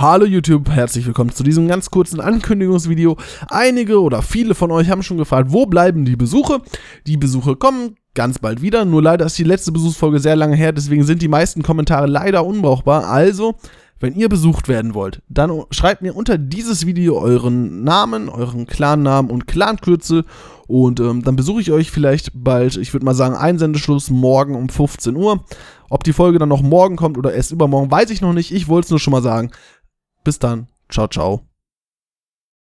Hallo YouTube, herzlich willkommen zu diesem ganz kurzen Ankündigungsvideo. Einige oder viele von euch haben schon gefragt, wo bleiben die Besuche? Die Besuche kommen ganz bald wieder, nur leider ist die letzte Besuchsfolge sehr lange her, deswegen sind die meisten Kommentare leider unbrauchbar. Also, wenn ihr besucht werden wollt, dann schreibt mir unter dieses Video euren Namen, euren Clan-Namen und Clankürzel und ähm, dann besuche ich euch vielleicht bald, ich würde mal sagen, Einsendeschluss morgen um 15 Uhr. Ob die Folge dann noch morgen kommt oder erst übermorgen, weiß ich noch nicht. Ich wollte es nur schon mal sagen. Bis dann. Ciao, ciao.